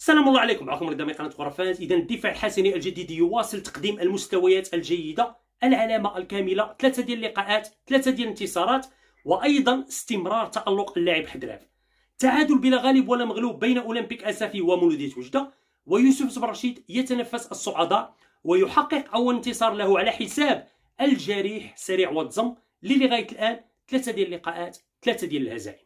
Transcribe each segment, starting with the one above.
السلام الله عليكم معكم رضا من قناه غرفات اذا الدفاع الحسني الجديد يواصل تقديم المستويات الجيده العلامه الكامله ثلاثه ديال اللقاءات ثلاثه ديال الانتصارات وايضا استمرار تالق اللاعب حدراف تعادل بلا غالب ولا مغلوب بين اولمبيك اسفي ومولوديه وجده ويوسف رشيد يتنفس الصعداء ويحقق اول انتصار له على حساب الجريح سريع واتزم اللي لغايه الان ثلاثه ديال اللقاءات ثلاثه ديال الهزائم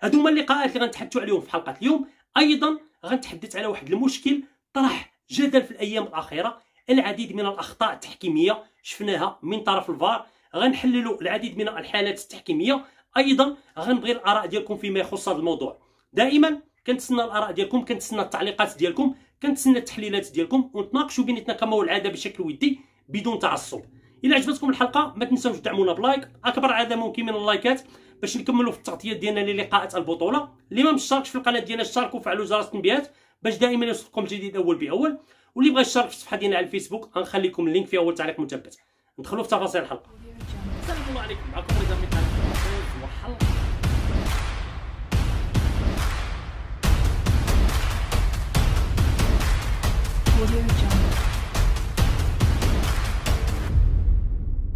هذوما اللقاءات اللي غنتحدثوا عليهم في حلقه اليوم ايضا غنتحدث على واحد المشكل طرح جدل في الايام الاخيره العديد من الاخطاء التحكيميه شفناها من طرف الفار غنحللوا العديد من الحالات التحكيميه ايضا غنبغي الاراء ديالكم فيما يخص هذا الموضوع دائما كنتسنى الاراء ديالكم كنتسنى التعليقات ديالكم كنتسنى التحليلات ديالكم ونتناقشوا بيناتنا كما هو العاده بشكل ودي بدون تعصب الى عجبتكم الحلقه ما تنساوش تدعمونا بلايك اكبر عدد ممكن من اللايكات باش نكملوا في التغطيه ديالنا للقاءات البطوله اللي ما مشتركش في القناه ديالنا اشتركوا وفعلوا جرس التنبيهات باش دائما يوصلكم الجديد اول باول واللي بغى يشترك في الصفحه ديالنا على الفيسبوك غنخليكم اللينك في اول تعليق مثبت ندخلوا في تفاصيل الحلقه السلام عليكم معكم رضا من وحلقه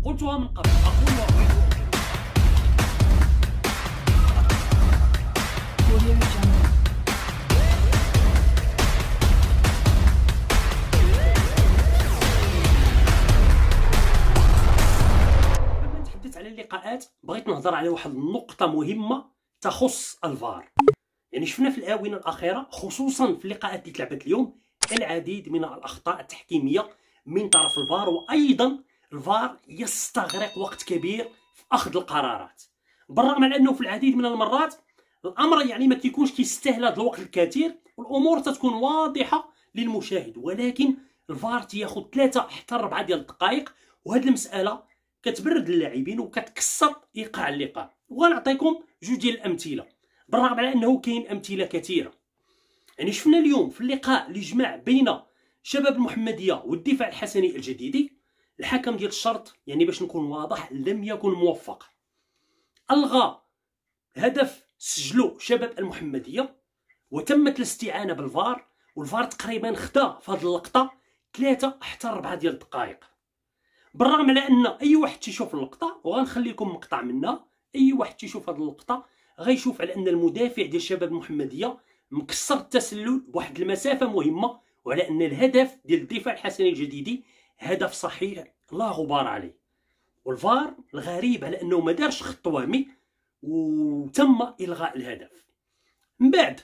قلتها من قبل اقول واريد نهضر على واحد النقطة مهمة تخص الفار يعني شفنا في الآونة الأخيرة خصوصا في اللقاءات اللي تلعبت اليوم العديد من الأخطاء التحكيمية من طرف الفار وأيضا الفار يستغرق وقت كبير في أخذ القرارات بالرغم من أنه في العديد من المرات الأمر يعني ما كيكونش كيستاهل هذا الوقت الكثير والأمور تتكون واضحة للمشاهد ولكن الفار تياخذ ثلاثة حتى أربعة ديال الدقائق وهذه المسألة كتبرد اللاعبين وكتكسر ايقاع اللقاء وغنعطيكم جوج ديال الامثله بالرغم على انه كاين امثله كثيره يعني شفنا اليوم في اللقاء اللي جمع بين شباب المحمديه والدفاع الحسني الجديدي الحكم ديال الشرط يعني باش نكون واضح لم يكن موفق الغى هدف سجلو شباب المحمديه وتمت الاستعانه بالفار والفار تقريبا خدا في هذه اللقطه ثلاثة حتى ربعة ديال الدقائق بالرغم على ان اي واحد تيشوف اللقطه وغنخلي لكم مقطع منها اي واحد تيشوف هذه اللقطه غيشوف على ان المدافع ديال شباب المحمديه مكسر التسلل بواحد المسافه مهمه وعلى ان الهدف ديال الدفاع الحسني الجديدي هدف صحيح لا غبار عليه والفار الغريب على انه ما دارش خط وهمي وتم الغاء الهدف من بعد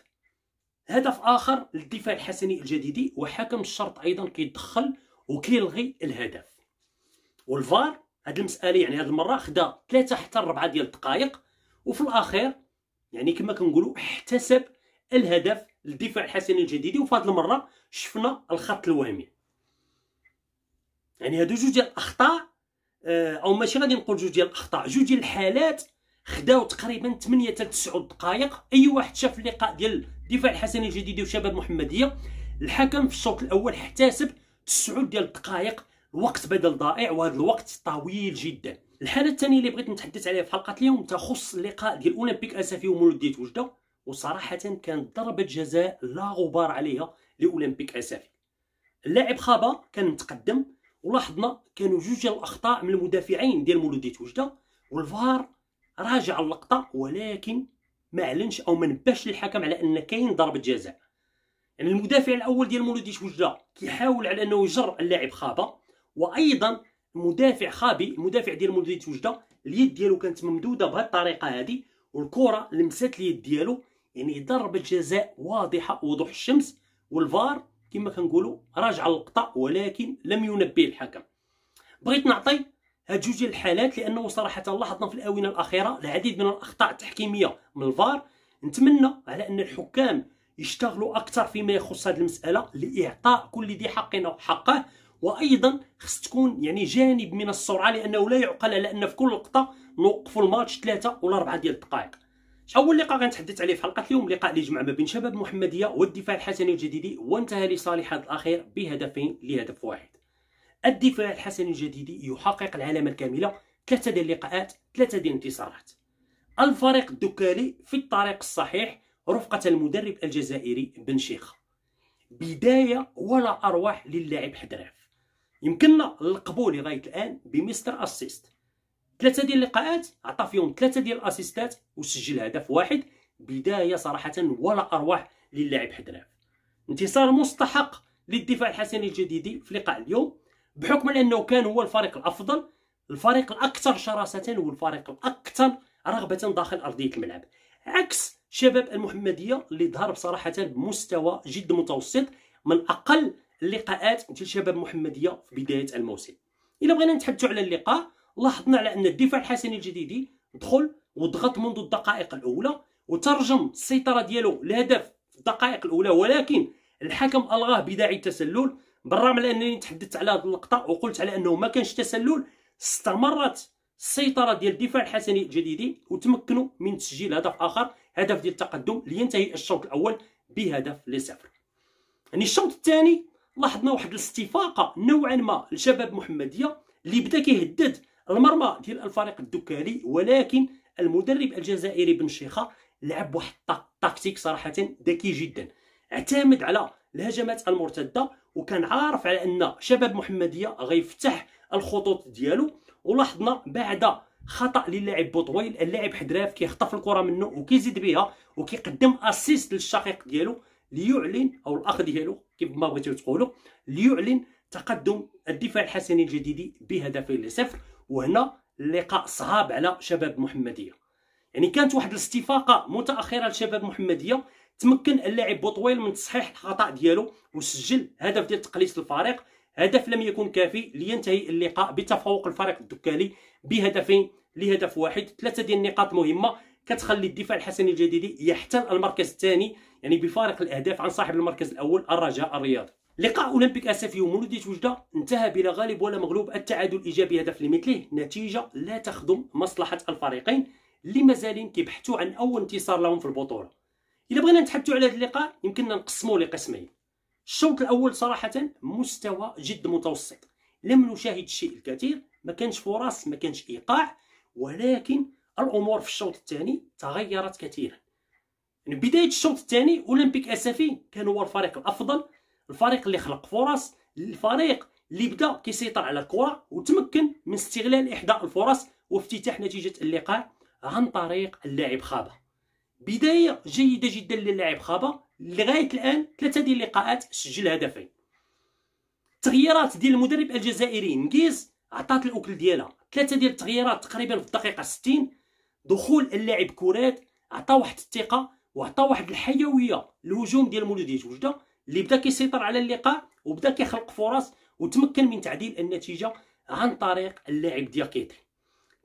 هدف اخر للدفاع الحسني الجديدي وحكم الشرط ايضا كيدخل وكيلغي الهدف والفار هاد المساله يعني هاد المره خدا ثلاثه حتى ربعه ديال الدقائق وفي الاخير يعني كما كنقولوا احتسب الهدف للدفاع الحسني الجديدي وفي هاد المره شفنا الخط الوهمي يعني هادو جوج ديال الاخطاء آه، او ماشي غادي نقول جوج ديال الاخطاء جوج ديال الحالات خداو تقريبا 8 حتى 9 دقائق اي واحد شاف اللقاء ديال الدفاع الحسني الجديدي وشباب محمديه الحكم في الشوط الاول احتسب 9 ديال الدقائق الوقت بدل ضائع وهذا الوقت طويل جدا الحاله الثانيه اللي بغيت نتحدث عليها في حلقه اليوم تخص اللقاء ديال اولمبيك اسفي ومولوديه وجده وصراحه كانت ضربه جزاء لا غبار عليها لاولمبيك اسفي اللاعب خابا كان متقدم ولاحظنا كانوا جوج الاخطاء من المدافعين ديال مولوديه وجده والفار راجع اللقطه ولكن ما اعلنش او ما نباش للحكم على ان كاين ضربه جزاء يعني المدافع الاول ديال مولوديه وجده كيحاول على انه يجر اللاعب خابا وايضا مدافع خابي مدافع ديال مولوديه وجده اليد ديالو كانت ممدوده بهذه الطريقه هذه والكره لمست اليد ديالو يعني ضربه جزاء واضحه وضوح الشمس والفار كما كنقولوا راجع اللقطه ولكن لم ينبه الحكم بغيت نعطي هاد جوج الحالات لانه صراحه لاحظنا في الاونه الاخيره العديد من الاخطاء التحكيميه من الفار نتمنى على ان الحكام يشتغلوا اكثر فيما يخص هذه المساله لاعطاء كل ذي حق حقه وايضا خص تكون يعني جانب من السرعه لانه لا يعقل على ان في كل لقطه نوقفوا الماتش ثلاثه ولا اربعه ديال الدقائق اول لقاء غنتحدث عليه في حلقه اليوم لقاء اللي جمع ما بين شباب محمديه والدفاع الحسني الجديدي وانتهى لصالح هذا الاخير بهدفين لهدف واحد الدفاع الحسني الجديدي يحقق العلامه الكامله ثلاثه ديال اللقاءات ثلاثه ديال الانتصارات الفريق الدكالي في الطريق الصحيح رفقه المدرب الجزائري بن شيخه بدايه ولا ارواح للاعب حدراف يمكننا القبول لغايه الان بمستر اسيست ثلاثه ديال اللقاءات عطى فيهم ثلاثه ديال الاسيستات وسجل هدف واحد بدايه صراحه ولا اروع للاعب حدراف انتصار مستحق للدفاع الحسني الجديد في لقاء اليوم بحكم انه كان هو الفريق الافضل الفريق الاكثر شراسه والفريق الاكثر رغبه داخل ارضيه الملعب عكس شباب المحمديه اللي ظهر بصراحه بمستوى جد متوسط من اقل اللقاءات ديال شباب محمديه في بدايه الموسم الا بغينا نتحدثوا على اللقاء لاحظنا على ان الدفاع الحسني الجديدي دخل وضغط منذ الدقائق الاولى وترجم السيطره ديالو لهدف في الدقائق الاولى ولكن الحكم الغاه بداعي التسلل بالرغم على انني تحدثت على هذه اللقطه وقلت على انه ما كانش تسلل استمرت السيطره ديال الدفاع الحسني الجديدي وتمكنوا من تسجيل هدف اخر هدف ديال التقدم لينتهي الشوط الاول بهدف لصفر يعني الشوط الثاني لاحظنا واحد الاستفاقه نوعا ما لشباب محمديه اللي بدا كيهدد المرمى ديال الفريق الدكالي ولكن المدرب الجزائري بن شيخه لعب واحد التكتيك صراحه ذكي جدا اعتمد على الهجمات المرتده وكان عارف على ان شباب محمديه غيفتح الخطوط ديالو ولاحظنا بعد خطا للاعب بوطويل اللاعب حدراف كيخطف الكره منه وكيزيد بها وكيقدم اسيست للشقيق ديالو ليعلن او الاخ ديالو كيف ما بغيتو تقولوا ليعلن تقدم الدفاع الحسني الجديد بهدفين لصفر وهنا اللقاء صعب على شباب المحمديه يعني كانت واحد الاستفاقه متاخره لشباب المحمديه تمكن اللاعب بوطويل من تصحيح الخطا ديالو وسجل هدف ديال تقليص الفريق هدف لم يكن كافي لينتهي اللقاء بتفوق الفريق الدكالي بهدفين لهدف واحد ثلاثه ديال النقاط مهمه كتخلي الدفاع الحسني الجديدي يحتل المركز الثاني يعني بفارق الاهداف عن صاحب المركز الاول الرجاء الرياضي لقاء اولمبيك اسفي ومولوديه وجده انتهى بلا غالب ولا مغلوب التعادل ايجابي هدف لمثله نتيجه لا تخدم مصلحه الفريقين اللي مازالين كيبحثوا عن اول انتصار لهم في البطوله الا بغينا نتحدثوا على هذا اللقاء يمكننا نقسمه لقسمين الشوط الاول صراحه مستوى جد متوسط لم نشاهد الشيء الكثير ما كانش فرص ما كانش ايقاع ولكن الأمور في الشوط الثاني تغيرت كثيرا يعني بداية الشوط الثاني أولمبيك أسفي كان هو الفريق الأفضل الفريق اللي خلق فرص الفريق اللي بدا كيسيطر على الكرة وتمكن من استغلال إحدى الفرص وافتتاح نتيجة اللقاء عن طريق اللاعب خابة بداية جيدة جدا للاعب خابة لغاية الآن ثلاثة ديال اللقاءات سجل هدفين التغييرات ديال المدرب الجزائري نجيز عطات الاكل ديالها ثلاثه ديال التغييرات تقريبا في الدقيقه 60 دخول اللاعب كرات عطى واحد الثقه وعطى واحد الحيويه الهجوم ديال مولوديه وجده اللي بدا كيسيطر على اللقاء وبدا كيخلق فرص وتمكن من تعديل النتيجه عن طريق اللاعب دياكيتي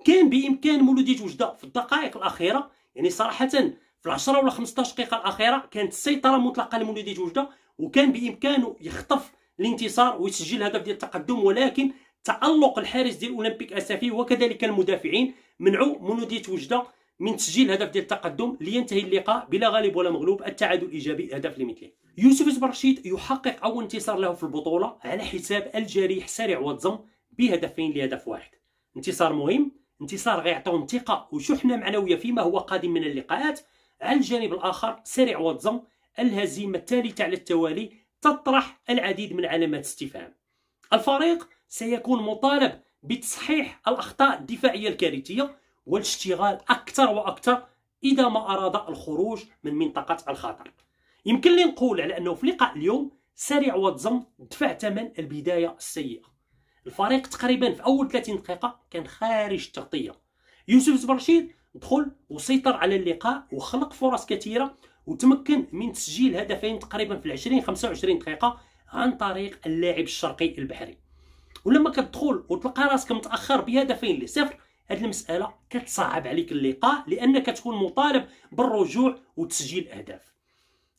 كان بامكان مولوديه وجده في الدقائق الاخيره يعني صراحه في العشرة ولا 15 دقيقه الاخيره كانت السيطره مطلقه لمولوديه وجده وكان بامكانه يخطف الانتصار ويسجل هدف ديال التقدم ولكن تالق الحارس ديال اولمبيك اسافي وكذلك المدافعين منعوا منوديه وجده من تسجيل هدف ديال التقدم لينتهي اللقاء بلا غالب ولا مغلوب التعادل ايجابي هدف لمثله يوسف زبرشيد يحقق اول انتصار له في البطوله على حساب الجريح سريع واتزم بهدفين لهدف واحد انتصار مهم انتصار غيعطيهم ثقه وشحنه معنويه فيما هو قادم من اللقاءات على الجانب الاخر سريع واتزم الهزيمه الثالثه على التوالي تطرح العديد من علامات استفهام الفريق سيكون مطالب بتصحيح الأخطاء الدفاعية الكارثية والاشتغال أكثر وأكثر إذا ما أراد الخروج من منطقة الخطر يمكن لي نقول على أنه في لقاء اليوم سريع واتزم دفع ثمن البداية السيئة الفريق تقريبا في أول 30 دقيقة كان خارج التغطية يوسف زبرشيد دخل وسيطر على اللقاء وخلق فرص كثيرة وتمكن من تسجيل هدفين تقريبا في 20 25 دقيقة عن طريق اللاعب الشرقي البحري ولما كتدخل وتلقى راسك متاخر بهدفين لصفر هاد المساله كتصعب عليك اللقاء لانك تكون مطالب بالرجوع وتسجيل اهداف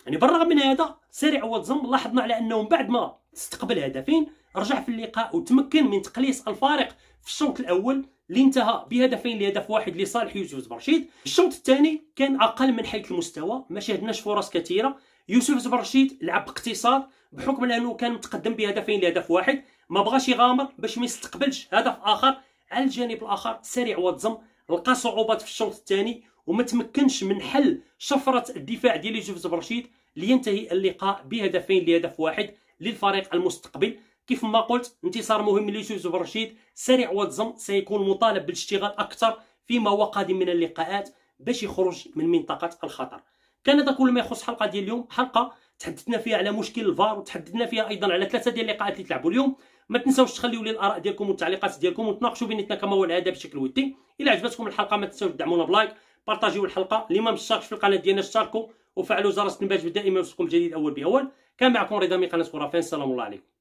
يعني بالرغم من هذا سريع واتزم لاحظنا على انه من بعد ما استقبل هدفين رجع في اللقاء وتمكن من تقليص الفارق في الشوط الاول اللي انتهى بهدفين لهدف واحد لصالح يوسف زبرشيد الشوط الثاني كان اقل من حيث المستوى ما شاهدناش فرص كثيره يوسف زبرشيد لعب باقتصاد بحكم انه كان متقدم بهدفين لهدف واحد ما بغاش يغامر باش ما يستقبلش هدف اخر على الجانب الاخر سريع واتزم لقى صعوبات في الشوط الثاني وما تمكنش من حل شفره الدفاع ديال يوسف برشيد لينتهي اللقاء بهدفين لهدف واحد للفريق المستقبل كيف ما قلت انتصار مهم ليوسف برشيد سريع واتزم سيكون مطالب بالاشتغال اكثر فيما هو قادم من اللقاءات باش يخرج من منطقه الخطر كان هذا كل ما يخص حلقه ديال اليوم حلقه تحدثنا فيها على مشكل الفار وتحدثنا فيها ايضا على ثلاثه ديال اللقاءات اللي تلعبوا اليوم ما تنساوش تخليوا لي الاراء ديالكم والتعليقات ديالكم وتناقشوا بيناتنا كما هو العاده بشكل ودي الى عجبتكم الحلقه ما تنساوش دعمونا بلايك بارطاجيو الحلقه اللي ما مشتركش في القناه ديالنا اشتركوا وفعلوا جرس التنبيهات باش دائما يوصلكم الجديد اول باول كان معكم رضا من قناه خرافان السلام الله عليكم